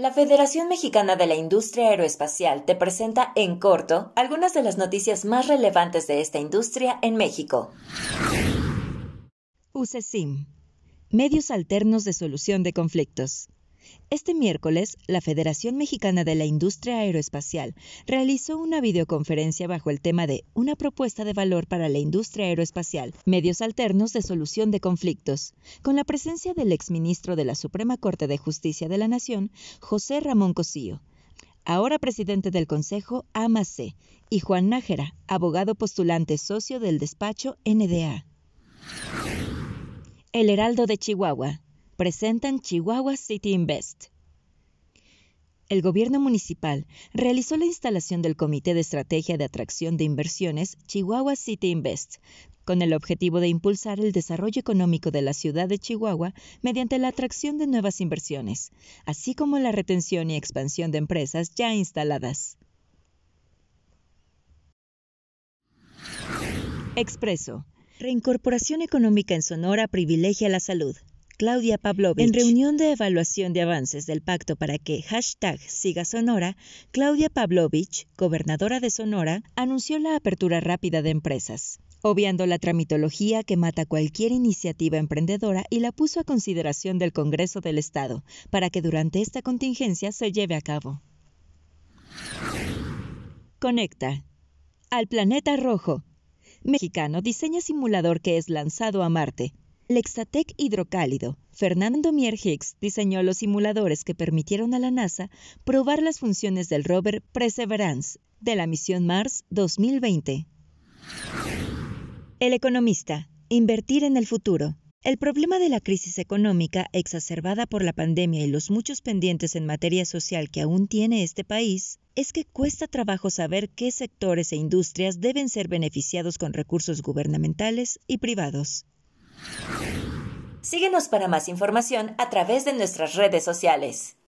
La Federación Mexicana de la Industria Aeroespacial te presenta en corto algunas de las noticias más relevantes de esta industria en México. UCESIM. Medios alternos de solución de conflictos. Este miércoles, la Federación Mexicana de la Industria Aeroespacial realizó una videoconferencia bajo el tema de Una propuesta de valor para la industria aeroespacial, medios alternos de solución de conflictos, con la presencia del exministro de la Suprema Corte de Justicia de la Nación, José Ramón Cosío, ahora presidente del Consejo AMAC, y Juan Nájera, abogado postulante socio del despacho NDA. El Heraldo de Chihuahua, presentan Chihuahua City Invest. El gobierno municipal realizó la instalación del Comité de Estrategia de Atracción de Inversiones Chihuahua City Invest, con el objetivo de impulsar el desarrollo económico de la ciudad de Chihuahua mediante la atracción de nuevas inversiones, así como la retención y expansión de empresas ya instaladas. Expreso. Reincorporación económica en Sonora privilegia la salud. Claudia Pavlovich. En reunión de evaluación de avances del pacto para que hashtag siga Sonora, Claudia Pavlovich, gobernadora de Sonora, anunció la apertura rápida de empresas obviando la tramitología que mata cualquier iniciativa emprendedora y la puso a consideración del Congreso del Estado, para que durante esta contingencia se lleve a cabo. Conecta. Al planeta rojo. Mexicano diseña simulador que es lanzado a Marte. Lexatec Hidrocálido. Fernando Mier Hicks diseñó los simuladores que permitieron a la NASA probar las funciones del rover Perseverance de la misión Mars 2020. El economista. Invertir en el futuro. El problema de la crisis económica exacerbada por la pandemia y los muchos pendientes en materia social que aún tiene este país es que cuesta trabajo saber qué sectores e industrias deben ser beneficiados con recursos gubernamentales y privados. Síguenos para más información a través de nuestras redes sociales.